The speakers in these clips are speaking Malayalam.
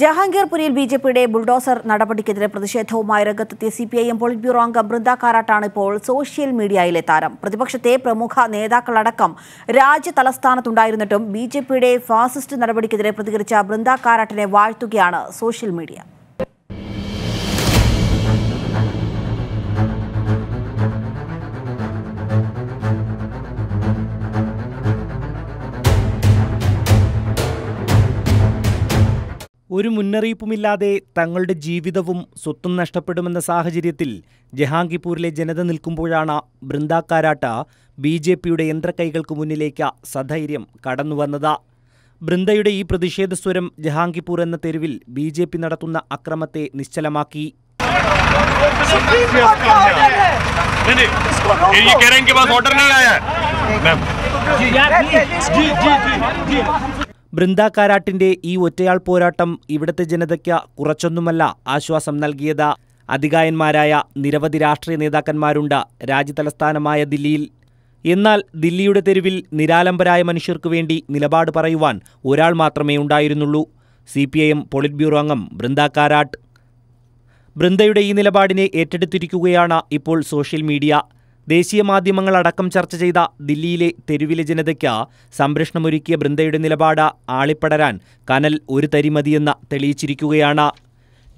ജഹാംഗീർപുരിയിൽ ബി ജെ പിയുടെ ബുൾഡോസർ നടപടിക്കെതിരെ പ്രതിഷേധവുമായി രംഗത്തെത്തിയ C P I M politburo അംഗം ബൃന്ദ കാരാട്ടാണ് ഇപ്പോൾ സോഷ്യൽ മീഡിയയിലെ താരം പ്രതിപക്ഷത്തെ പ്രമുഖ നേതാക്കളടക്കം രാജ്യ തലസ്ഥാനത്തുണ്ടായിരുന്നിട്ടും ബി ജെ പിയുടെ ഫാസിസ്റ്റ് നടപടിക്കെതിരെ പ്രതികരിച്ച ബൃന്ദ കാരാട്ടിനെ വാഴ്ത്തുകയാണ് സോഷ്യൽ മീഡിയ ഒരു മുന്നറിയിപ്പുമില്ലാതെ തങ്ങളുടെ ജീവിതവും സ്വത്തും നഷ്ടപ്പെടുമെന്ന സാഹചര്യത്തിൽ ജഹാംഗീപൂരിലെ ജനത നിൽക്കുമ്പോഴാണ് ബൃന്ദാക്കാരാട്ട ബി ജെ പിയുടെ യന്ത്രക്കൈകൾക്ക് മുന്നിലേക്ക് സധൈര്യം കടന്നുവന്നത് ബൃന്ദയുടെ ഈ പ്രതിഷേധ സ്വരം ജഹാംഗീപൂർ എന്ന തെരുവിൽ ബി ജെ പി നടത്തുന്ന അക്രമത്തെ നിശ്ചലമാക്കി കാരാട്ടിന്റെ ഈ ഒറ്റയാൾ പോരാട്ടം ഇവിടുത്തെ ജനതയ്ക്ക് കുറച്ചൊന്നുമല്ല ആശ്വാസം നൽകിയത് അധികായന്മാരായ നിരവധി രാഷ്ട്രീയ നേതാക്കന്മാരുണ്ട് രാജ്യതലസ്ഥാനമായ ദില്ലിയിൽ എന്നാൽ ദില്ലിയുടെ തെരുവിൽ നിരാലംബരായ മനുഷ്യർക്കു വേണ്ടി നിലപാട് പറയുവാൻ ഒരാൾ മാത്രമേ ഉണ്ടായിരുന്നുള്ളൂ C P I M politburo അംഗം ബൃന്ദ കാരാട്ട് ബൃന്ദയുടെ ഈ നിലപാടിനെ ഏറ്റെടുത്തിരിക്കുകയാണ് ഇപ്പോൾ സോഷ്യൽ മീഡിയ ദേശീയ മാധ്യമങ്ങൾ അടക്കം ചർച്ച ചെയ്ത ദില്ലിയിലെ തെരുവിലെ ജനതയ്ക്ക് സംരക്ഷണമൊരുക്കിയ ബൃന്ദയുടെ നിലപാട് ആളിപ്പടരാൻ കനൽ ഒരു തരിമതിയെന്ന് തെളിയിച്ചിരിക്കുകയാണ്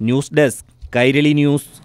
ന്യൂസ് ഡെസ്ക് കൈരളി ന്യൂസ്